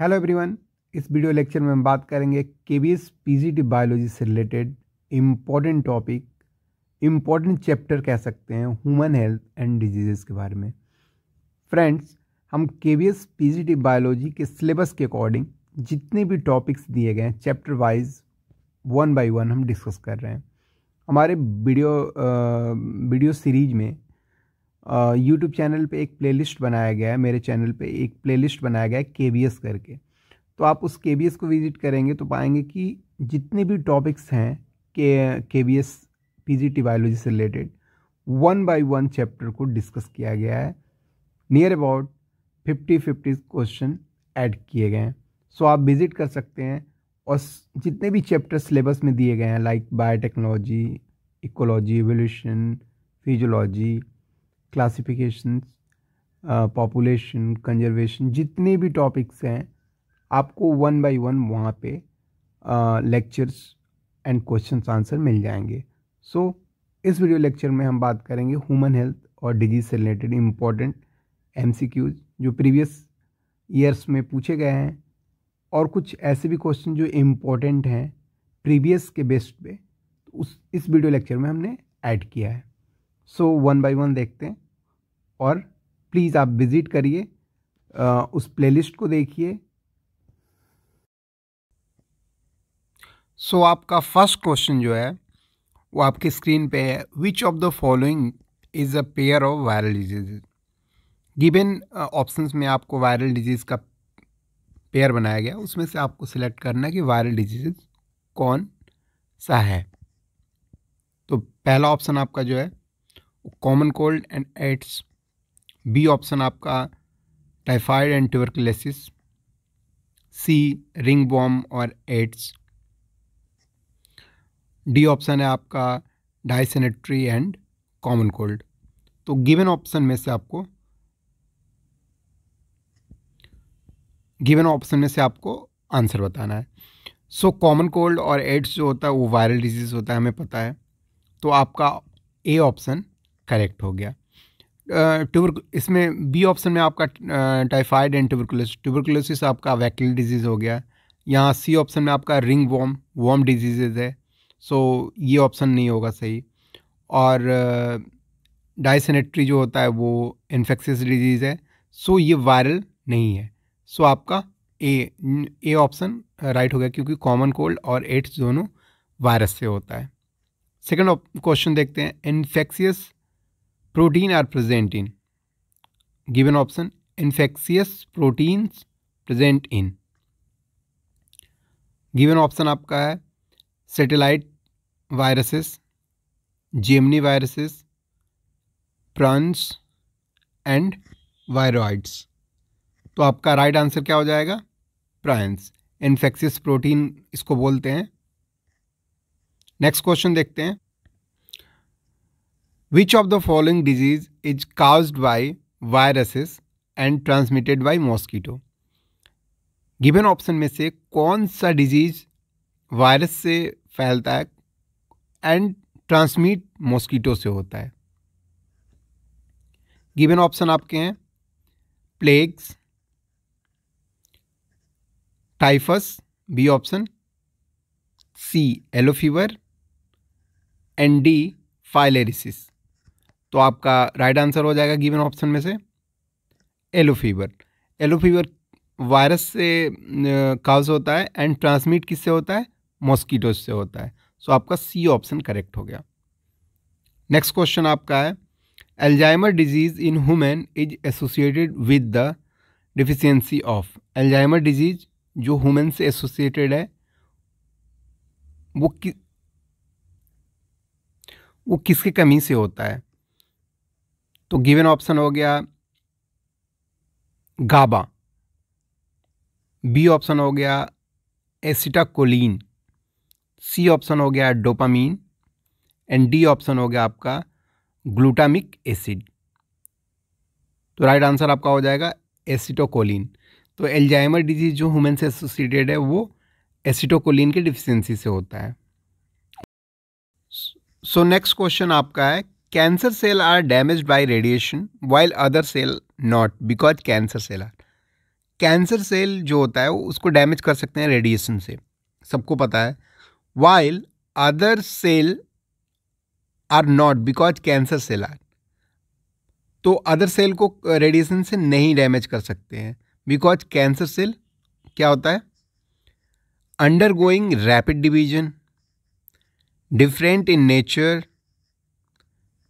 Hello everyone इस video lecture में हम बात करेंगे K B S T biology से related important topic important chapter कह सकते हैं ह्यूमन हेल्थ एंड डिजीजेस के बारे में फ्रेंड्स हम K B S T biology के सिलेबस के अकॉर्डिंग जितने भी टॉपिक्स दिए गए हैं chapter wise one by one हम डिस्कस कर रहे हैं हमारे वीडियो वीडियो सीरीज में यूट्यूब चैनल पे एक प्लेलिस्ट बनाया गया है मेरे चैनल पे एक प्लेलिस्ट बनाया गया है के करके तो आप उस के को विज़िट करेंगे तो पाएंगे कि जितने भी टॉपिक्स हैं K K B S biology से related one by one chapter को डिस्कस किया गया है near about fifty fifty question add किए गए हैं सो आप विज़िट कर सकते हैं और जितने भी चैप्टर सिलेबस में दिए गए हैं like biotechnology ecology evolution physiology classification population conservation जितने भी टॉपिक्स हैं आपको वन बाय वन वहाँ पे लेक्चर्स एंड क्वेश्चन आंसर मिल जाएंगे सो so, इस वीडियो लेक्चर में हम बात करेंगे ह्यूमन हेल्थ और डिजीज से रिलेटेड इम्पॉर्टेंट एम जो प्रीवियस ईयर्स में पूछे गए हैं और कुछ ऐसे भी क्वेश्चन जो इम्पोर्टेंट हैं प्रीवियस के बेस्ड पे तो उस इस वीडियो लेक्चर में हमने ऐड किया है सो वन बाय वन देखते हैं और प्लीज़ आप विज़िट करिए उस प्लेलिस्ट को देखिए सो so, आपका फर्स्ट क्वेश्चन जो है वो आपकी स्क्रीन पे है which of the following is a pair of viral disease given options में आपको वायरल डिजीज़ का पेयर बनाया गया उसमें से आपको सिलेक्ट करना है कि वायरल डिजीज कौन सा है तो पहला ऑप्शन आपका जो है common cold and AIDS B option आपका typhoid and tuberculosis C ringworm और एड्स डी ऑप्शन है आपका डाइसेनेट्री एंड कॉमन कोल्ड तो गिवन ऑप्शन में से आपको गिवन ऑप्शन में से आपको आंसर बताना है सो कॉमन कोल्ड और एड्स जो होता है वो वायरल डिजीज़ होता है हमें पता है तो आपका ए ऑप्शन करेक्ट हो गया ट्यूबर इसमें बी ऑप्शन में आपका टाइफाइड एंड ट्यूबरकुलोसिस ट्यूबरकुलोसिस आपका वैकल डिजीज़ हो गया यहाँ सी ऑप्शन में आपका रिंग वॉम वॉम डिजीज़ है सो ये ऑप्शन नहीं होगा सही और डाइसेनेट्री जो होता है वो इन्फेक्शियस डिजीज़ है सो ये वायरल नहीं है सो आपका ए ए ऑप्शन राइट हो गया क्योंकि कॉमन कोल्ड और एड्स दोनों वायरस से होता है सेकेंड क्वेश्चन देखते हैं infectious protein are present in given option infectious proteins present in given option आपका है satellite viruses gemini viruses prions and viroids तो आपका राइट right आंसर क्या हो जाएगा प्रांस इन्फेक्शियस प्रोटीन इसको बोलते हैं नेक्स्ट क्वेश्चन देखते हैं which of the following disease is cause by viruses and transmitted by mosquito given option में से कौन सा डिजीज वायरस से फैलता है एंड ट्रांसमिट मॉस्किटो से होता है गिवन ऑप्शन आपके हैं plagues typhus B option C yellow fever and D filariasis तो आपका राइट आंसर हो जाएगा गिवन ऑप्शन में से yellow fever yellow fever virus से काज होता है एंड ट्रांसमिट किससे होता है मॉस्किटोज से होता है सो so, आपका सी ऑप्शन करेक्ट हो गया नेक्स्ट क्वेश्चन आपका है Alzheimer disease in human is associated with the deficiency of Alzheimer disease जो हुमेन से एसोसिएटेड है वो कि वो किसके कमी से होता है तो गिवन ऑप्शन हो गया गाबा बी ऑप्शन हो गया एसिटाकोलिन सी ऑप्शन हो गया डोपामीन एंड डी ऑप्शन हो गया आपका ग्लूटामिक एसिड तो राइट आंसर आपका हो जाएगा एसिटोकोलिन तो एल्जाइमर डिजीज जो ह्यूमन से एसोसिएटेड है वो एसिटोकोलिन की डिफिशेंसी से होता है सो नेक्स्ट क्वेश्चन आपका है cancer cell are damage by radiation while other cell not because cancer cell are cancer cell जो होता है उसको डैमेज कर सकते हैं रेडिएशन से सबको पता है while other cell are not because cancer cell are तो अदर सेल को रेडिएशन से नहीं डैमेज कर सकते हैं बिकॉज कैंसर सेल क्या होता है undergoing rapid division different in nature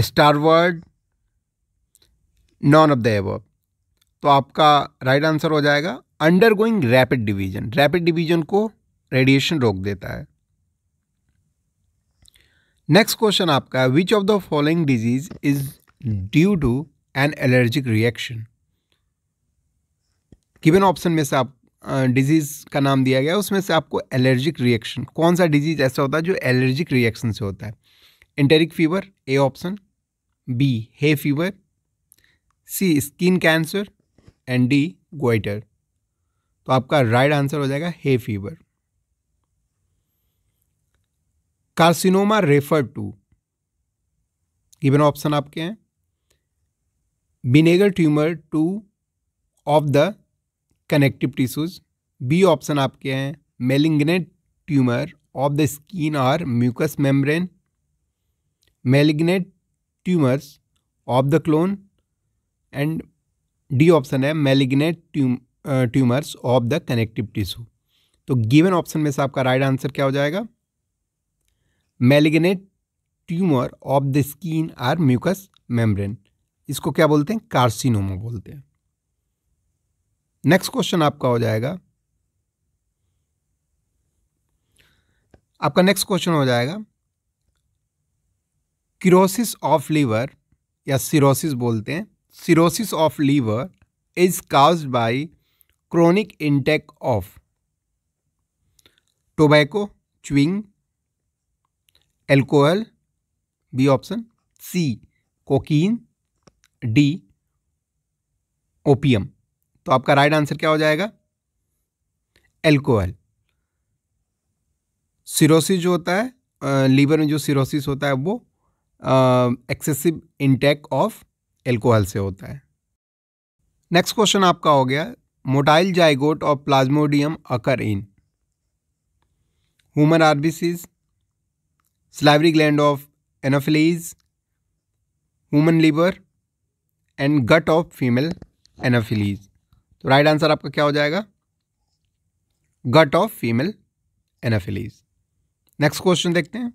starved none of the above तो आपका राइट आंसर हो जाएगा undergoing rapid division rapid division को रेडिएशन रोक देता है नेक्स्ट क्वेश्चन आपका which of the following disease is due to an allergic reaction given option में से आप डिजीज़ का नाम दिया गया उसमें से आपको एलर्जिक रिएक्शन कौन सा डिजीज़ ऐसा होता है जो एलर्जिक रिएक्शन से होता है enteric fever A option B hay fever C skin cancer and D goitre तो आपका राइट आंसर हो जाएगा hay fever carcinoma refer to given option आपके हैं benign tumour to of the connective tissues B option आपके हैं malignant tumour of the skin और mucous membrane malignant tumours of the colon and D option है malignant tumours of the connective tissue तो given option में से आपका right answer क्या हो जाएगा malignant tumour of the skin or mucous membrane इसको क्या बोलते हैं कार्सिनोमा बोलते हैं नेक्स्ट क्वेश्चन आपका हो जाएगा आपका नेक्स्ट क्वेश्चन हो जाएगा किरोसिस ऑफ लीवर या सिरोसिस बोलते हैं cirrhosis of liver is cause by chronic intake of tobacco chewing alcohol B option C cocaine D opium तो आपका राइट आंसर क्या हो जाएगा एल्कोहल सिरोसिस जो होता है लीवर में जो सिरोसिस होता है वो एक्सेसिव इंटेक ऑफ एल्कोहल से होता है नेक्स्ट क्वेश्चन आपका हो गया मोटाइल जाइगोट और plasmodium occur in human RBCs salivary gland of Anopheles human liver and gut of female Anopheles तो राइट आंसर आपका क्या हो जाएगा gut of female Anopheles next question देखते हैं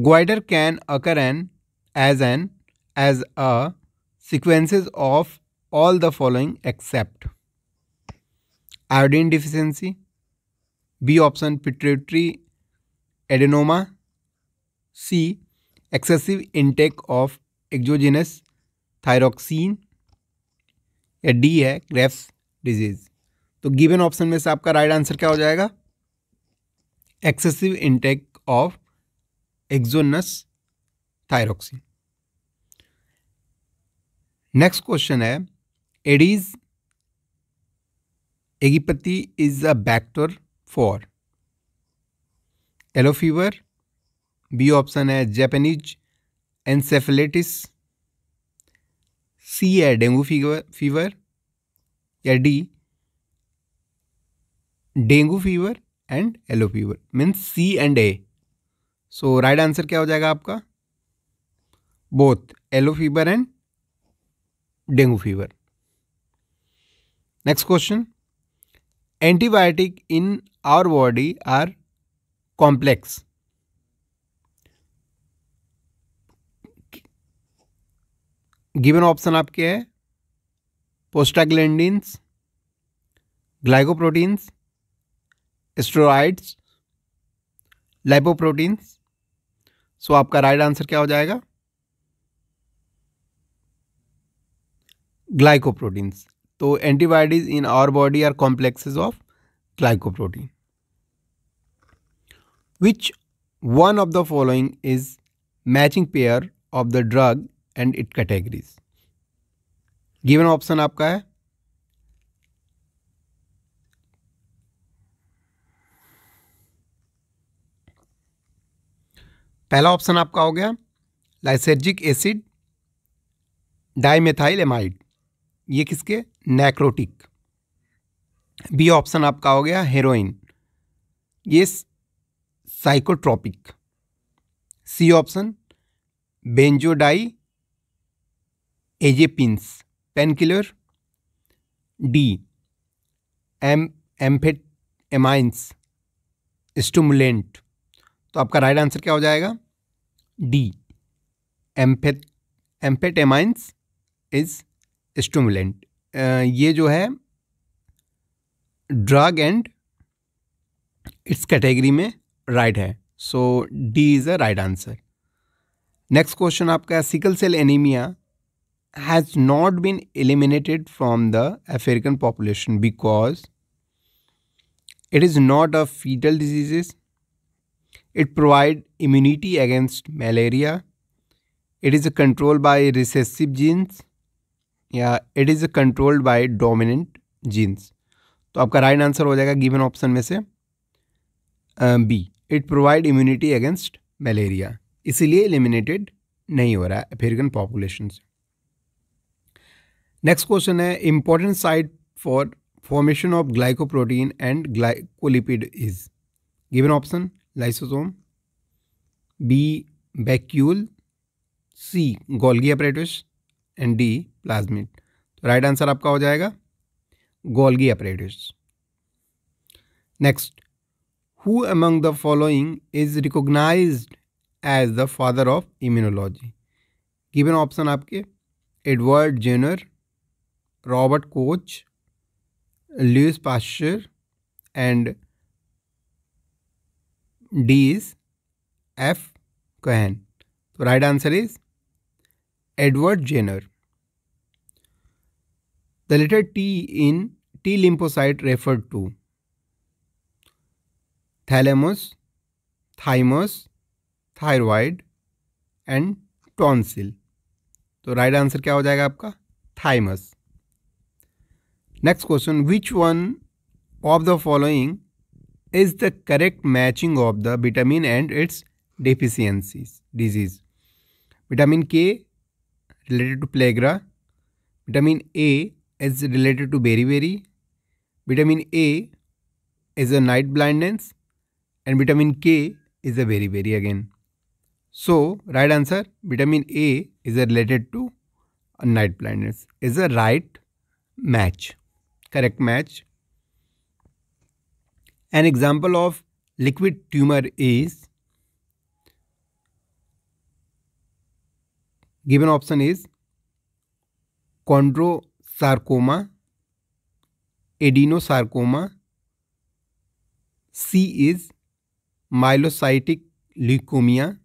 Goiter can occur an, as an, as a sequences of all the following except iodine deficiency, B option pituitary adenoma, C excessive intake of exogenous thyroxine या D है Graves disease तो given option में से आपका right right answer क्या हो जाएगा excessive intake of exogenous thyroxine next question है Aedes aegypti is a vector for yellow fever B option है जैपनीज एनसेफेलेटिस सी है डेंगू फीवर फीवर या D dengue fever and yellow fever means C and A so right answer क्या हो जाएगा आपका both yellow fever and dengue fever next question antibiotic in our body are complex given option आपके है prostaglandins glycoproteins steroids lipoproteins so आपका right answer क्या हो जाएगा ग्लाइकोप्रोटीन्स तो antibodies in our body are complexes of glycoprotein which one of the following is matching pair of the drug and it categories given option आपका है पहला option आपका हो गया लाइसर्जिक एसिड डाइमेथाइल एमाइड ये किसके नेक्रोटिक बी ऑप्शन आपका हो गया हेरोइन ये psychotropic C option benzodiazepines painkiller D एम एम्फेट एमाइंस स्टूमुलेंट तो आपका राइट आंसर क्या हो जाएगा डी एम्फे एम्फेटेमाइंस इज स्टूमुलेंट ये जो है ड्रग एंड इट्स कैटेगरी में राइट right है so D is a right answer next question आपका sickle cell anaemia has not been eliminated from the African population because it is not a fatal diseases it provide immunity against malaria it is control by recessive genes या it is controlled by dominant genes तो आपका right answer हो जाएगा given option में से B it provide immunity against malaria इसीलिए eliminated नहीं हो रहा है अफ्रीकन पॉपुलेशन से नेक्स्ट क्वेश्चन है important site for formation of glycoprotein and glycolipid is given option lysosome B vacuole C Golgi apparatus and D plasmid तो right answer आपका हो जाएगा Golgi apparatus next who among the following is recognise as the father of immunology given option आपके Edward Jenner Robert Koch Luce Pasteur and D is F Cohn तो right answer is Edward Jenner the letter T in T lymphocyte refer to thalamus thymus thyroid and tonsil तो right answer क्या हो जाएगा आपका thymus next question which one of the following is the correct matching of the vitamin and its deficiencies disease. Vitamin K related to pellagra, vitamin A is related to beriberi, vitamin A is a night blindness and vitamin K is a beriberi again. So right answer vitamin A is related to night blindness is a right match correct match An example of liquid tumor is given option is chondrosarcoma, adenosarcoma. C is myelocytic leukemia.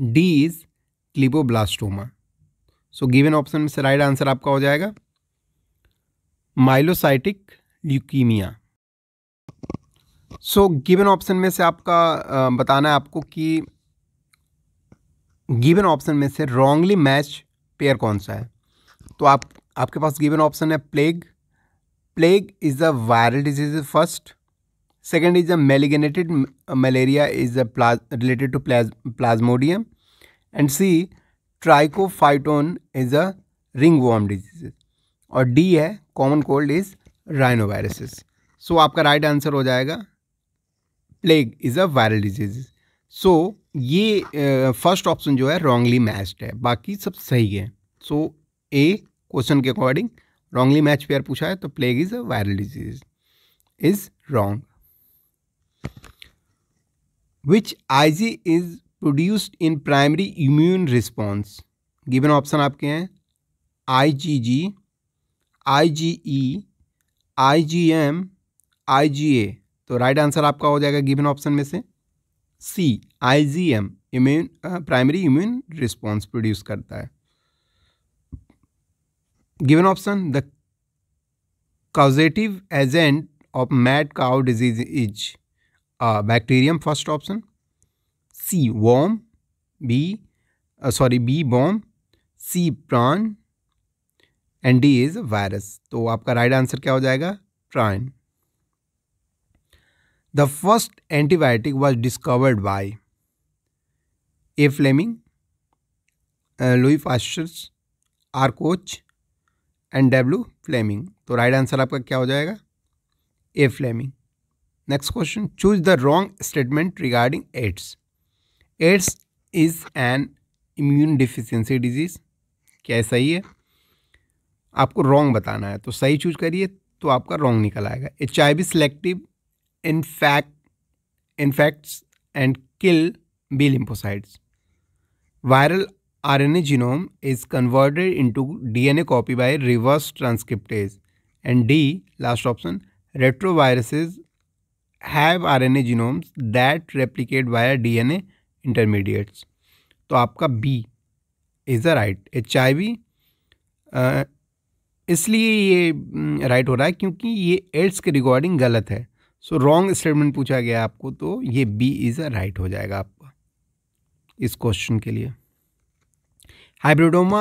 D is glioblastoma so given option में से right answer आपका हो जाएगा myelocytic leukaemia so given option में से आपका बताना है आपको कि गिवन ऑप्शन में से रॉन्गली मैच पेयर कौन सा है तो आप आपके पास गिवन ऑप्शन है plague plague is a viral disease first second is a मेलीगेनेटेड malaria is a related to plasmodium and C trichophyton is a ringworm disease और डी है common cold is rhinoviruses so so, आपका right answer हो जाएगा plague is a viral disease so ये first uh, option जो है wrongly matched है बाकी सब सही है सो ए क्वेश्चन के अकॉर्डिंग रॉन्गली मैच पेयर पूछा है तो plague is a viral disease is wrong I G is produced in primary immune response given option आपके हैं आई जी एम ए तो राइट आंसर आपका हो जाएगा गिवन ऑप्शन में से C I G M immune primary immune response produce करता है given option the causative agent of mad cow disease is bacterium first option C worm B sorry B worm C prion and D is virus तो आपका right answer क्या हो जाएगा prion the first antibiotic was discovered by A Fleming Louis Pasteur Pasteur, R. And W Fleming तो right answer आपका क्या हो जाएगा A Fleming next question choose the wrong statement regarding AIDS AIDS is an immune deficiency disease क्या सही है आपको wrong बताना है तो सही चूज करिए तो आपका रॉन्ग निकल आएगा H I B selective infect, infects and kill B lymphocytes. Viral RNA genome is converted into DNA copy by reverse transcriptase. And D, last option, retroviruses have RNA genomes that replicate via DNA intermediates. तो aapka B is the right hiv uh, इसलिए ये right हो रहा है क्योंकि ये ads के regarding गलत है सो रॉन्ग स्टेटमेंट पूछा गया आपको तो ये बी इज़ अ राइट हो जाएगा आपका इस क्वेश्चन के लिए hybridoma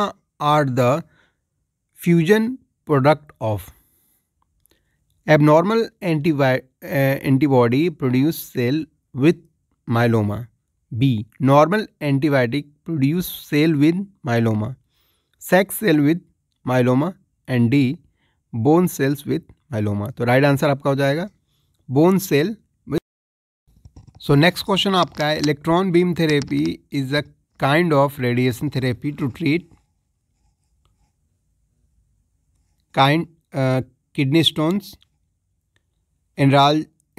are the fusion product of abnormal antibody produce cell with myeloma B normal antibiotic produce cell with myeloma sex cell with myeloma and D bone cells with myeloma तो right answer आपका हो जाएगा bone cell so next question आपका है electron beam therapy is a kind of radiation therapy to treat kind kidney stones in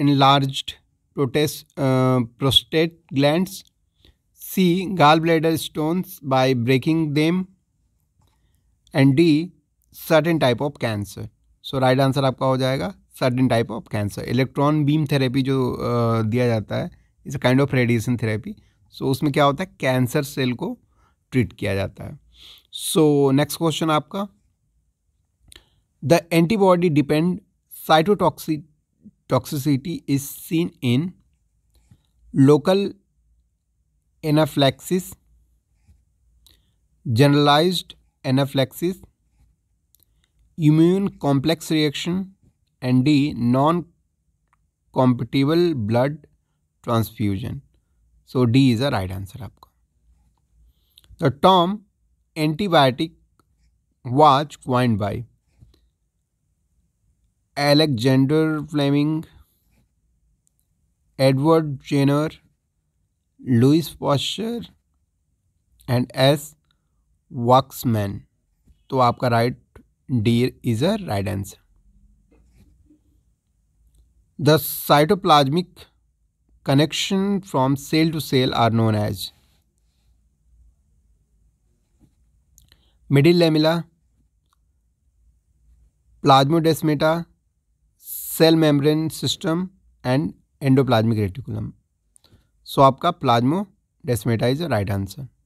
in large prostate prostate gland C gall bladder stones bye breaking them and D certain type of cancer so right answer आपका हो जाएगा certain type of cancer electron beam therapy जो दिया जाता है is a kind of radiation therapy so उसमें क्या होता है कैंसर सेल को ट्रीट किया जाता है सो नेक्स्ट क्वेश्चन आपका the antibody depend cytotoxicity is seen in local anaphylaxis generalised anaphylaxis immune complex reaction and D non compatible blood transfusion so D is a right answer आपका the term antibiotic was coined by Alexander Fleming Edward Jenner Louis Pasteur and S Waksman तो आपका right D is a right answer the cytoplasmic connection from cell to cell are known as middle lamella plasmodesmata cell membrane system and endoplasmic reticulum so आपका plasmodesmata is right answer